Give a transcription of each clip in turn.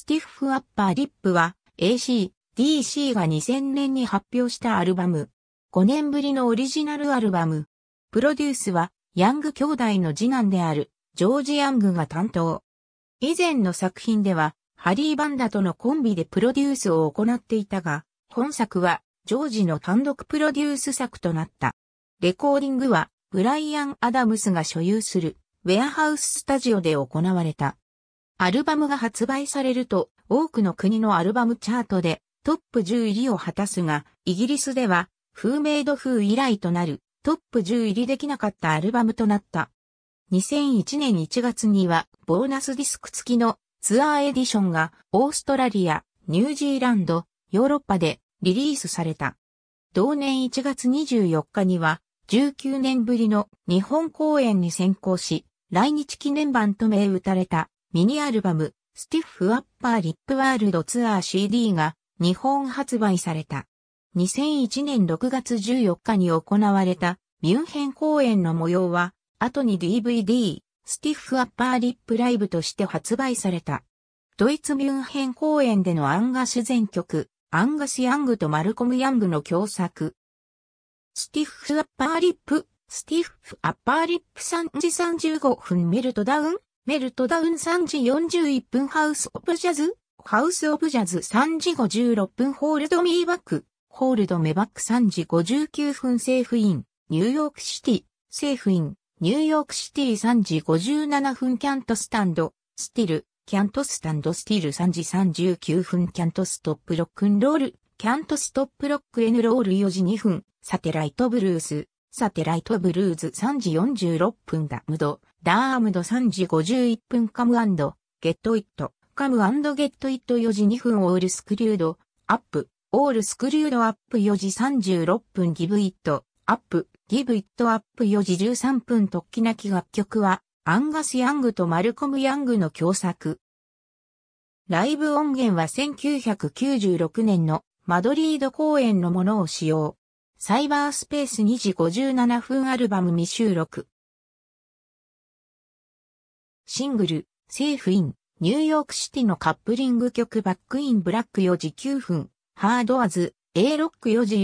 スティッフアッパーリップは AC、DC が2000年に発表したアルバム。5年ぶりのオリジナルアルバム。プロデュースは、ヤング兄弟の次男である、ジョージ・ヤングが担当。以前の作品では、ハリー・バンダとのコンビでプロデュースを行っていたが、本作は、ジョージの単独プロデュース作となった。レコーディングは、ブライアン・アダムスが所有する、ウェアハウススタジオで行われた。アルバムが発売されると、多くの国のアルバムチャートでトップ10入りを果たすが、イギリスでは、フーメイド風以来となるトップ10入りできなかったアルバムとなった。2001年1月には、ボーナスディスク付きのツアーエディションが、オーストラリア、ニュージーランド、ヨーロッパでリリースされた。同年1月24日には、19年ぶりの日本公演に先行し、来日記念版と銘打たれたミニアルバム、スティッフアッパーリップワールドツアー CD が日本発売された。2001年6月14日に行われたミュンヘン公演の模様は、後に DVD、スティッフアッパーリップライブとして発売された。ドイツミュンヘン公演でのアンガス全曲、アンガス・ヤングとマルコム・ヤングの共作。スティッフアッパーリップ、スティッフアッパーリップ3時35分メルトダウンメルトダウン3時41分ハウスオブジャズハウスオブジャズ3時56分ホールドミーバックホールドメバック3時59分セーフインニューヨークシティセーフインニューヨークシティ3時57分キャントスタンドスティルキャントスタンドスティル3時39分キャントストップロックンロールキャントストップロック N ンロール4時2分サテライトブルースサテライトブルーズ3時46分ダムド、ダームド3時51分カムゲットイット、カムゲットイット4時2分オールスクリュード、アップ、オールスクリュードアップ4時36分ギブイット、アップ、ギブイットアップ4時13分突起なき楽曲は、アンガス・ヤングとマルコム・ヤングの共作。ライブ音源は1996年のマドリード公演のものを使用。サイバースペース2時57分アルバム未収録。シングル、セーフイン、ニューヨークシティのカップリング曲バックインブラック4時9分、ハードアズ、A ロック4時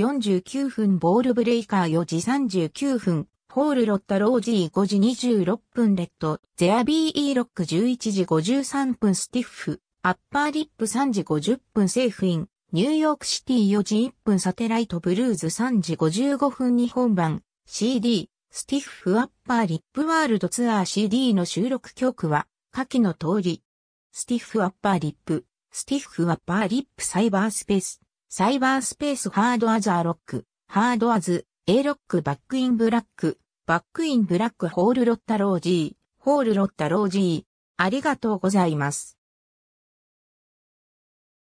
49分ボールブレイカー4時39分、ホールロッタロージー5時26分レッド、ゼアビー E ロック11時53分スティッフ、アッパーリップ3時50分セーフイン、ニューヨークシティ4時1分サテライトブルーズ3時55分日本版 CD スティッフアッパーリップワールドツアー CD の収録曲は下記の通りスティッフアッパーリップスティッフアッパーリップサイバースペースサイバースペースハードアザーロックハードアズ A ロックバックインブラックバックインブラックホールロッタロージーホールロッタロージーありがとうございます。